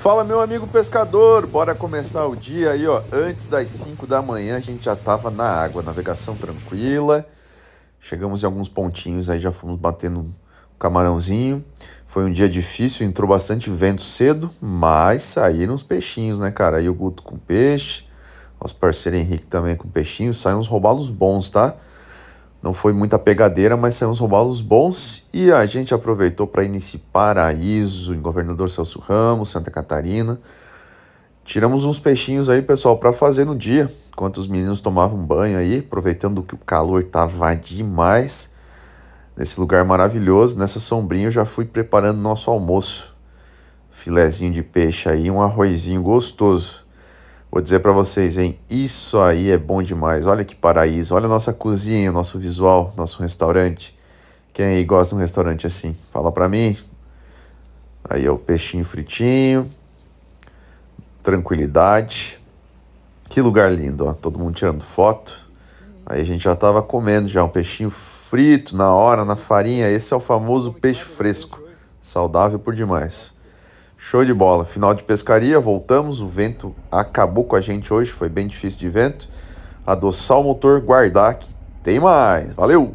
Fala meu amigo pescador, bora começar o dia aí, ó. Antes das 5 da manhã a gente já tava na água, navegação tranquila. Chegamos em alguns pontinhos aí, já fomos batendo um camarãozinho. Foi um dia difícil, entrou bastante vento cedo, mas saíram uns peixinhos, né, cara? Aí o Guto com peixe, nosso parceiro Henrique também é com peixinho, saíram uns roubalos bons, tá? Não foi muita pegadeira, mas saímos roubados bons e a gente aproveitou para ir nesse paraíso em Governador Celso Ramos, Santa Catarina. Tiramos uns peixinhos aí, pessoal, para fazer no dia, enquanto os meninos tomavam banho aí, aproveitando que o calor tava demais. Nesse lugar maravilhoso, nessa sombrinha, eu já fui preparando nosso almoço. Filezinho de peixe aí, um arrozinho gostoso. Vou dizer para vocês, hein? Isso aí é bom demais. Olha que paraíso. Olha a nossa cozinha, nosso visual, nosso restaurante. Quem aí gosta de um restaurante assim? Fala para mim. Aí é o peixinho fritinho. Tranquilidade. Que lugar lindo, ó. Todo mundo tirando foto. Aí a gente já tava comendo já um peixinho frito na hora, na farinha. Esse é o famoso peixe fresco. Saudável por demais. Show de bola. Final de pescaria, voltamos. O vento acabou com a gente hoje, foi bem difícil de vento. Adoçar o motor, guardar que tem mais. Valeu!